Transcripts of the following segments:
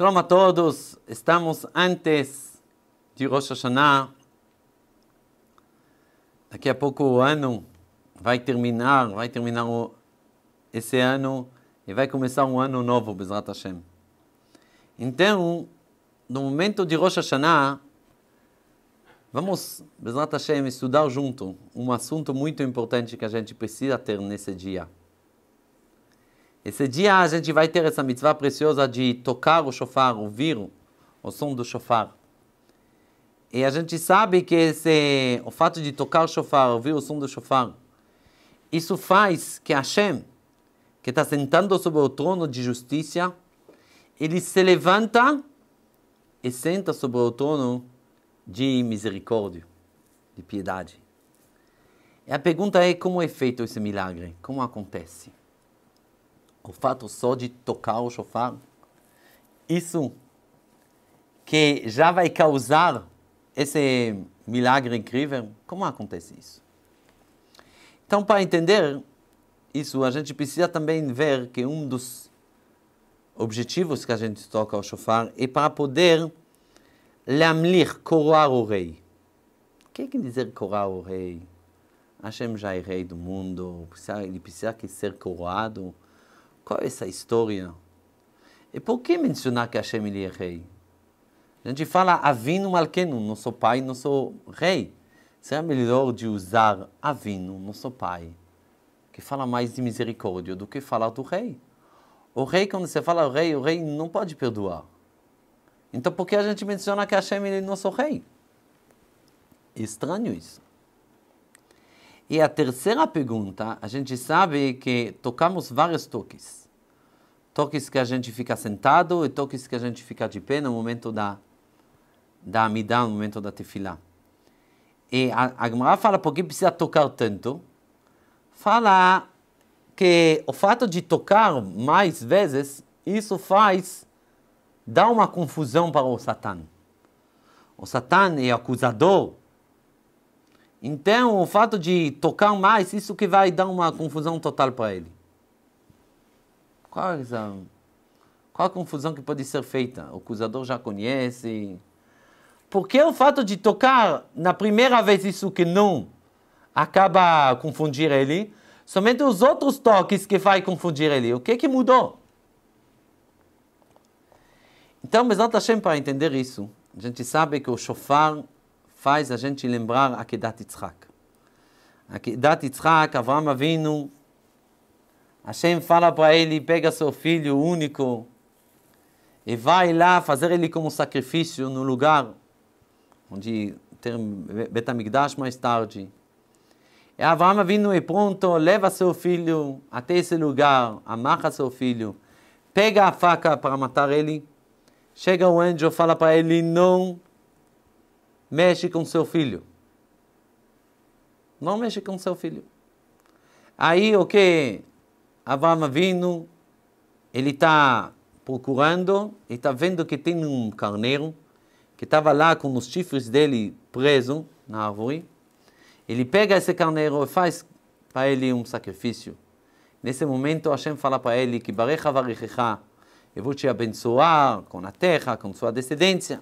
Shalom a todos, estamos antes de Rosh Hashanah. Daqui a pouco o ano vai terminar, vai terminar o, esse ano e vai começar um ano novo, Bezrat Hashem. Então, no momento de Rosh Hashanah, vamos, Bezrat Hashem, estudar junto um assunto muito importante que a gente precisa ter nesse dia. Esse dia a gente vai ter essa mitzvah preciosa de tocar o shofar, ouvir o som do shofar. E a gente sabe que esse, o fato de tocar o shofar, ouvir o som do shofar, isso faz que Hashem, que está sentado sobre o trono de justiça, ele se levanta e senta sobre o trono de misericórdia, de piedade. E a pergunta é como é feito esse milagre? Como acontece? o fato só de tocar o shofar, isso que já vai causar esse milagre incrível, como acontece isso? Então, para entender isso, a gente precisa também ver que um dos objetivos que a gente toca o shofar é para poder lamlir, coroar o rei. O que é quer é dizer coroar o rei? Hashem já é rei do mundo, ele precisa que ser coroado. Qual é essa história? E por que mencionar que Hashem ele é rei? A gente fala Avinu Malkenu, nosso pai, nosso rei. Será é melhor de usar Avinu, nosso pai, que fala mais de misericórdia do que falar do rei? O rei, quando você fala o rei, o rei não pode perdoar. Então por que a gente menciona que Hashem ele é nosso rei? Estranho isso. E a terceira pergunta, a gente sabe que tocamos vários toques. Toques que a gente fica sentado e toques que a gente fica de pé no momento da, da amida, no momento da tefilá. E a, a Gemara fala por que precisa tocar tanto. Fala que o fato de tocar mais vezes, isso faz, dá uma confusão para o Satã. O Satã é acusador então, o fato de tocar mais, isso que vai dar uma confusão total para ele. Qual, qual a confusão que pode ser feita? O acusador já conhece. Porque o fato de tocar na primeira vez isso que não acaba confundir ele, somente os outros toques que vai confundir ele. O que é que mudou? Então, Bezat Hashem, para entender isso, a gente sabe que o shofar faz a gente lembrar a Kedat Yitzhak. A Kedat Yitzhak, Avram Avinu, Hashem fala para ele, pega seu filho único e vai lá fazer ele como sacrifício no lugar onde ter Betamigdash mais tarde. E Abraão vindo e é pronto, leva seu filho até esse lugar, amarra seu filho, pega a faca para matar ele. Chega o anjo, fala para ele, não mexe com seu filho. Não mexe com seu filho. Aí o okay, que Avama vindo, ele está procurando e está vendo que tem um carneiro que estava lá com os chifres dele preso na árvore. Ele pega esse carneiro e faz para ele um sacrifício. Nesse momento, Hashem fala para ele que Barecha Varechecha, eu vou te abençoar com a terra, com sua descendência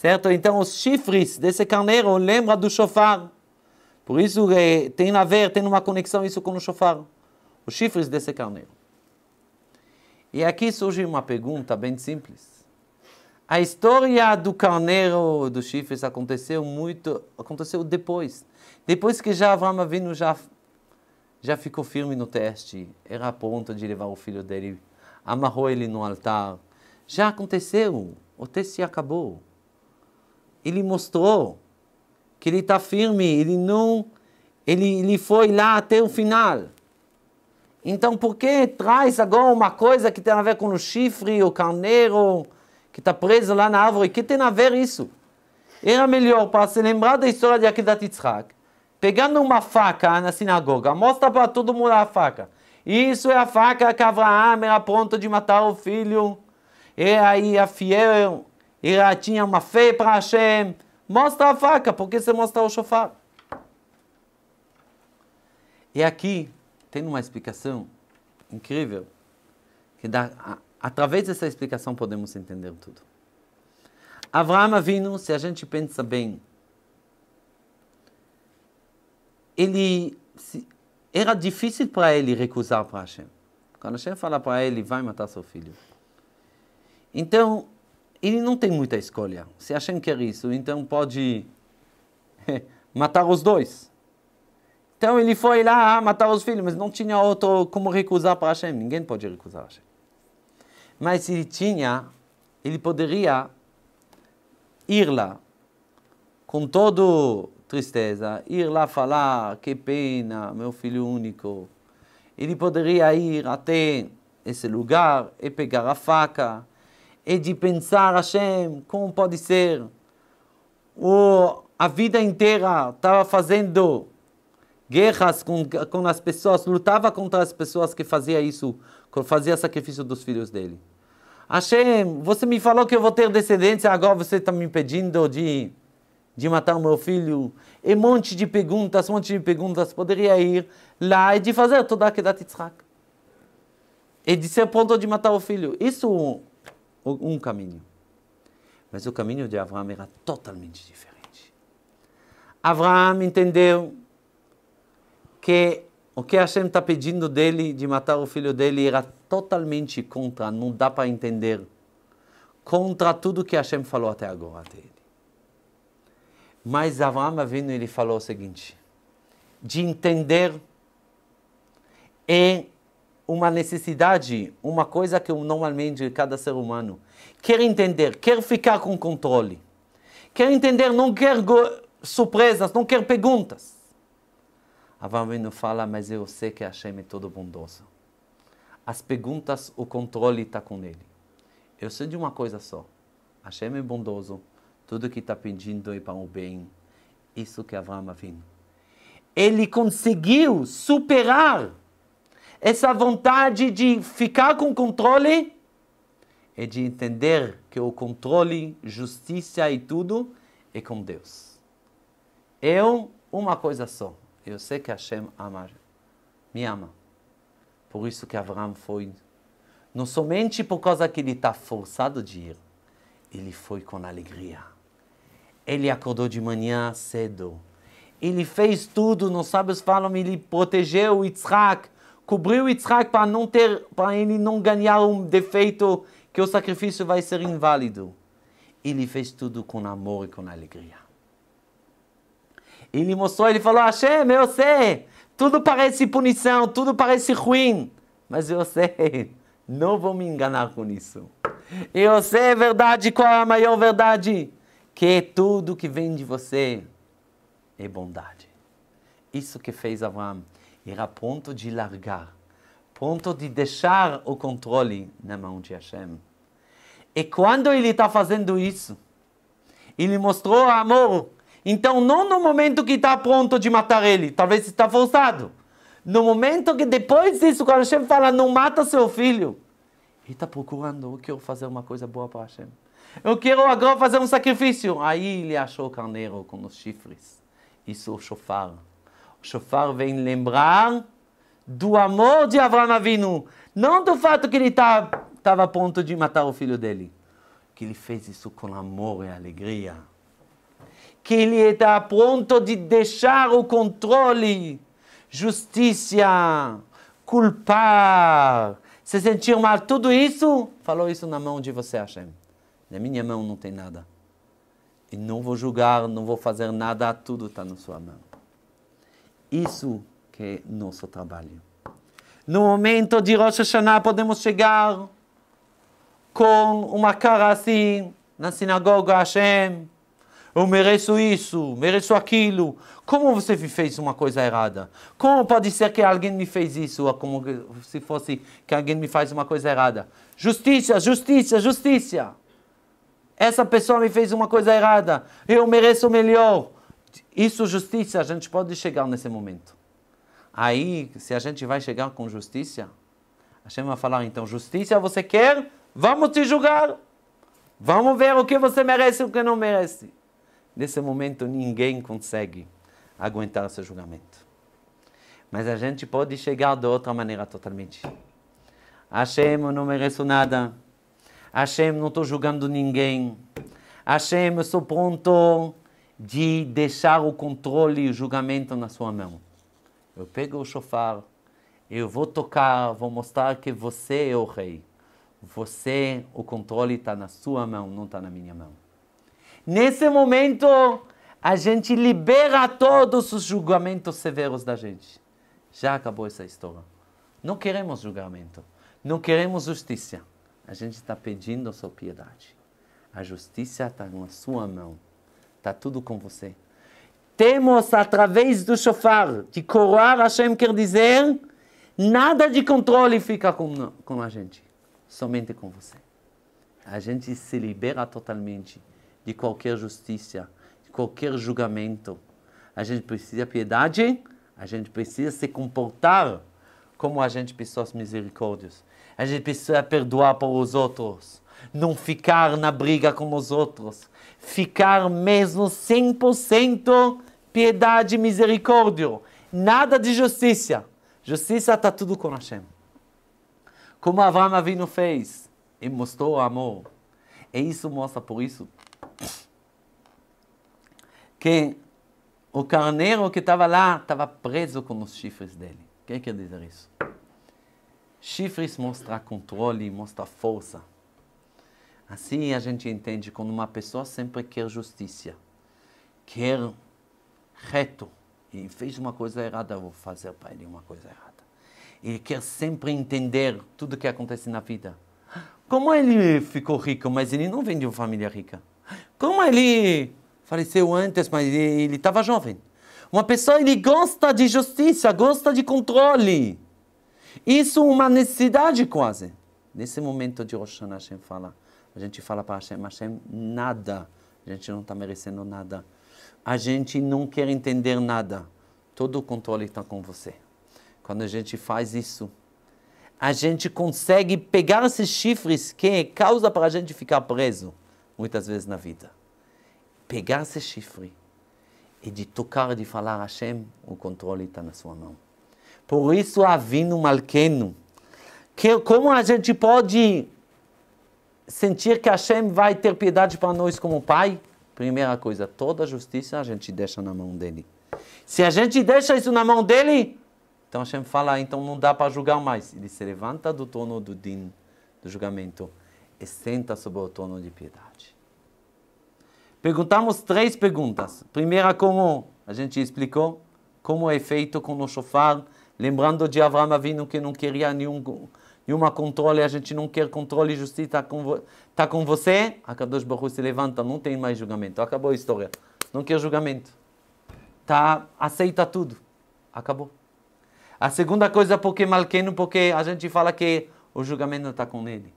certo? Então, os chifres desse carneiro lembra do chofar. Por isso, tem a ver, tem uma conexão isso com o chofar. Os chifres desse carneiro. E aqui surge uma pergunta bem simples. A história do carneiro dos chifres aconteceu muito, aconteceu depois. Depois que já Avram Avinu já, já ficou firme no teste, era a ponto de levar o filho dele, amarrou ele no altar. Já aconteceu, o teste acabou ele mostrou que ele está firme, ele não, ele, ele foi lá até o final. Então, por que traz agora uma coisa que tem a ver com o chifre, o carneiro, que está preso lá na árvore? que tem a ver isso? Era melhor para se lembrar da história de Akedat Yitzhak, pegando uma faca na sinagoga, mostra para todo mundo a faca. Isso é a faca que Abraham era pronto de matar o filho. E aí a fiel e ela tinha uma fé para Hashem. Mostra a faca, por que você mostra o chofar? E aqui tem uma explicação incrível, que dá, através dessa explicação podemos entender tudo. Avraham Avinu, se a gente pensa bem, ele se, era difícil para ele recusar para Hashem. Quando Hashem fala para ele, vai matar seu filho. Então, ele não tem muita escolha. Se Hashem quer é isso, então pode matar os dois. Então ele foi lá ah, matar os filhos, mas não tinha outro como recusar para Hashem. Ninguém pode recusar Hashem. Mas se ele tinha, ele poderia ir lá com toda tristeza, ir lá falar, que pena, meu filho único. Ele poderia ir até esse lugar e pegar a faca e de pensar, Hashem, como pode ser? Ou a vida inteira estava fazendo guerras com, com as pessoas, lutava contra as pessoas que fazia isso, que fazia sacrifício dos filhos dele. Hashem, você me falou que eu vou ter descendência, agora você está me impedindo de, de matar o meu filho? E um monte de perguntas, um monte de perguntas. Poderia ir lá e de fazer toda a Kedat Yitzhak. E de ser pronto de matar o filho. Isso um caminho. Mas o caminho de Abraão era totalmente diferente. Abraão entendeu que o que Hashem está pedindo dele, de matar o filho dele, era totalmente contra, não dá para entender. Contra tudo que Hashem falou até agora dele. Mas Abraão vindo ele falou o seguinte: de entender é uma necessidade, uma coisa que normalmente cada ser humano quer entender, quer ficar com controle, quer entender, não quer surpresas, não quer perguntas. Avamino fala, mas eu sei que Hashem é todo bondoso. As perguntas, o controle está com ele. Eu sei de uma coisa só. Hashem é bondoso. Tudo que está pedindo é para o bem. Isso que Avram vindo. Ele conseguiu superar essa vontade de ficar com controle é de entender que o controle, justiça e tudo é com Deus. Eu, uma coisa só. Eu sei que Hashem ama, me ama. Por isso que Abraão foi. Não somente por causa que ele está forçado de ir, ele foi com alegria. Ele acordou de manhã cedo. Ele fez tudo, não sabe os falam, ele protegeu Isaac cobriu Yitzhak para, não ter, para ele não ganhar um defeito que o sacrifício vai ser inválido. Ele fez tudo com amor e com alegria. Ele mostrou, ele falou, Hashem, eu sei, tudo parece punição, tudo parece ruim, mas eu sei, não vou me enganar com isso. Eu sei a é verdade, qual é a maior verdade? Que tudo que vem de você é bondade. Isso que fez Abraão era ponto de largar, ponto de deixar o controle na mão de Hashem. E quando ele está fazendo isso, ele mostrou amor. Então, não no momento que está pronto de matar ele, talvez está forçado. No momento que depois disso, quando Hashem fala, não mata seu filho, ele está procurando, eu quero fazer uma coisa boa para Hashem. Eu quero agora fazer um sacrifício. Aí ele achou o carneiro com os chifres. Isso o chofar. Chofar shofar vem lembrar do amor de Avram Avinu, não do fato que ele estava tá, a ponto de matar o filho dele. Que ele fez isso com amor e alegria. Que ele está pronto de deixar o controle, justiça, culpar, se sentir mal, tudo isso, falou isso na mão de você, Hashem. Na minha mão não tem nada. E não vou julgar, não vou fazer nada, tudo está na sua mão. Isso que é nosso trabalho. No momento de Rosh Hashanah podemos chegar com uma cara assim na sinagoga Hashem. Eu mereço isso, mereço aquilo. Como você me fez uma coisa errada? Como pode ser que alguém me fez isso? É como se fosse que alguém me faz uma coisa errada. Justiça, justiça, justiça. Essa pessoa me fez uma coisa errada. Eu mereço melhor isso justiça, a gente pode chegar nesse momento. Aí, se a gente vai chegar com justiça, a Shem vai falar, então, justiça você quer? Vamos te julgar. Vamos ver o que você merece e o que não merece. Nesse momento, ninguém consegue aguentar esse julgamento. Mas a gente pode chegar de outra maneira totalmente. Hashem, eu não mereço nada. Hashem, não estou julgando ninguém. Hashem, eu sou pronto de deixar o controle e o julgamento na sua mão. Eu pego o chofar, eu vou tocar, vou mostrar que você é o rei. Você, o controle está na sua mão, não está na minha mão. Nesse momento, a gente libera todos os julgamentos severos da gente. Já acabou essa história. Não queremos julgamento, não queremos justiça. A gente está pedindo a sua piedade. A justiça está na sua mão. Está tudo com você. Temos, através do chofar, de coroar Hashem, quer dizer, nada de controle fica com, com a gente. Somente com você. A gente se libera totalmente de qualquer justiça, de qualquer julgamento. A gente precisa piedade, a gente precisa se comportar como a gente pessoas misericórdias. A gente precisa perdoar para os outros, não ficar na briga com os outros, ficar mesmo 100% piedade e misericórdia. Nada de justiça. Justiça está tudo com Hashem. Como Avram Avinu fez e mostrou amor. E isso mostra por isso que o carneiro que estava lá estava preso com os chifres dele. O que quer dizer isso? Chifres mostra controle, mostra força. Assim a gente entende quando uma pessoa sempre quer justiça, quer reto, e fez uma coisa errada, vou fazer para ele uma coisa errada. Ele quer sempre entender tudo o que acontece na vida. Como ele ficou rico, mas ele não vem de uma família rica. Como ele faleceu antes, mas ele estava jovem. Uma pessoa, ele gosta de justiça, gosta de controle. Isso é uma necessidade quase. Nesse momento de Rosh Hashanah, fala, a gente fala para Hashem, Hashem, nada. A gente não está merecendo nada. A gente não quer entender nada. Todo o controle está com você. Quando a gente faz isso, a gente consegue pegar esses chifres que é causa para a gente ficar preso, muitas vezes na vida. Pegar esse chifre e de tocar, de falar Hashem, o controle está na sua mão. Por isso, Avino Malkeno, que, como a gente pode sentir que Hashem vai ter piedade para nós como Pai? Primeira coisa, toda a justiça a gente deixa na mão dele. Se a gente deixa isso na mão dele, então Hashem fala, ah, então não dá para julgar mais. Ele se levanta do trono do din, do julgamento, e senta sobre o trono de piedade. Perguntamos três perguntas. Primeira, como a gente explicou, como é feito com o shofar, lembrando de Avraham Avinu que não queria nenhum e uma controle, a gente não quer controle, justiça está com, vo tá com você, a Kadosh Baruch se levanta, não tem mais julgamento, acabou a história. Não quer julgamento. Tá, aceita tudo. Acabou. A segunda coisa, porque Malkeno, porque a gente fala que o julgamento está com ele.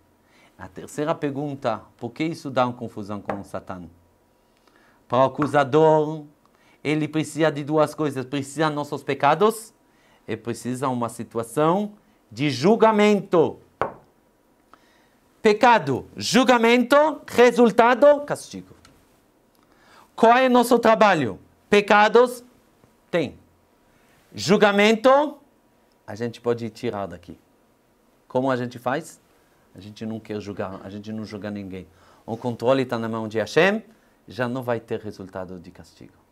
A terceira pergunta, por que isso dá uma confusão com o Satan? Para o acusador, ele precisa de duas coisas: precisa nossos pecados e precisa uma situação de julgamento. Pecado, julgamento, resultado, castigo. Qual é nosso trabalho? Pecados, tem. Julgamento, a gente pode tirar daqui. Como a gente faz? A gente não quer julgar, a gente não julga ninguém. O controle está na mão de Hashem, já não vai ter resultado de castigo.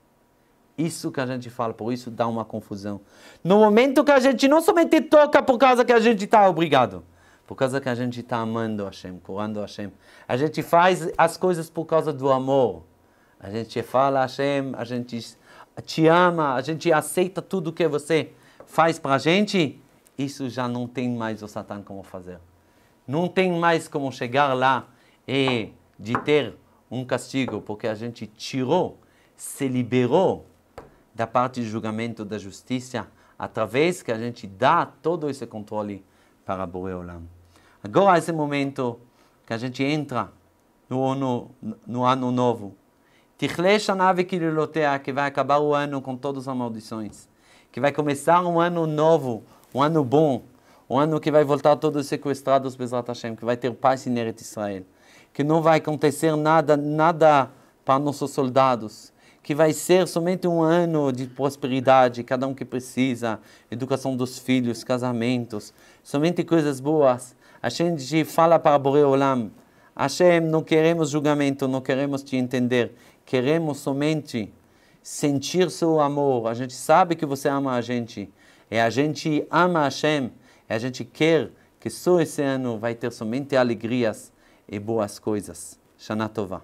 Isso que a gente fala, por isso dá uma confusão. No momento que a gente não somente toca por causa que a gente está obrigado, por causa que a gente está amando Hashem, curando Hashem. A gente faz as coisas por causa do amor. A gente fala Hashem, a gente te ama, a gente aceita tudo que você faz para a gente. Isso já não tem mais o Satã como fazer. Não tem mais como chegar lá e de ter um castigo, porque a gente tirou, se liberou da parte de julgamento da justiça, através que a gente dá todo esse controle para Boreolam. Agora, esse momento que a gente entra no ano, no ano novo, que vai acabar o ano com todas as maldições, que vai começar um ano novo, um ano bom, um ano que vai voltar todos sequestrados, Bezrat Hashem, que vai ter paz em Israel, que não vai acontecer nada, nada para nossos soldados, que vai ser somente um ano de prosperidade, cada um que precisa, educação dos filhos, casamentos, somente coisas boas. A gente fala para Boreolam, Hashem, não queremos julgamento, não queremos te entender, queremos somente sentir seu amor. A gente sabe que você ama a gente, e a gente ama Hashem, e a gente quer que só esse ano vai ter somente alegrias e boas coisas. Shana Tovah.